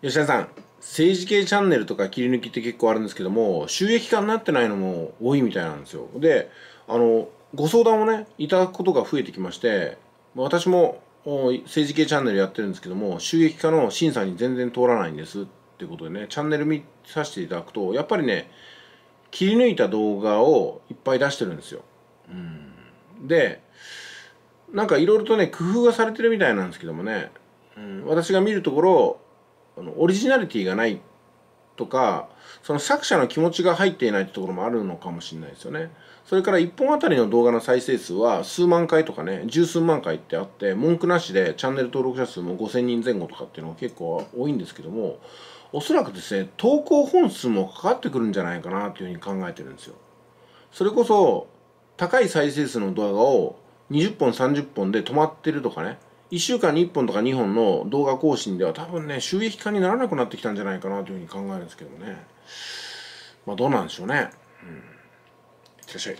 吉田さん政治系チャンネルとか切り抜きって結構あるんですけども収益化になってないのも多いみたいなんですよであのご相談をねいただくことが増えてきまして私も政治系チャンネルやってるんですけども収益化の審査に全然通らないんですっていうことでねチャンネル見させていただくとやっぱりね切り抜いた動画をいっぱい出してるんですよ。うん、でなんかいろいろとね工夫がされてるみたいなんですけどもね、うん、私が見るところあのオリジナリティがないとかその作者の気持ちが入っていないってところもあるのかもしれないですよねそれから1本あたりの動画の再生数は数万回とかね十数万回ってあって文句なしでチャンネル登録者数も5000人前後とかっていうのが結構多いんですけどもおそらくですね投稿本数もかかってくるんじゃないかなというふうに考えてるんですよそれこそ高い再生数の動画を20本30本で止まってるとかね1週間に1本とか2本の動画更新では多分ね、収益化にならなくなってきたんじゃないかなというふうに考えるんですけどね。まあどうなんでしょうね。うん。いってらっしゃい。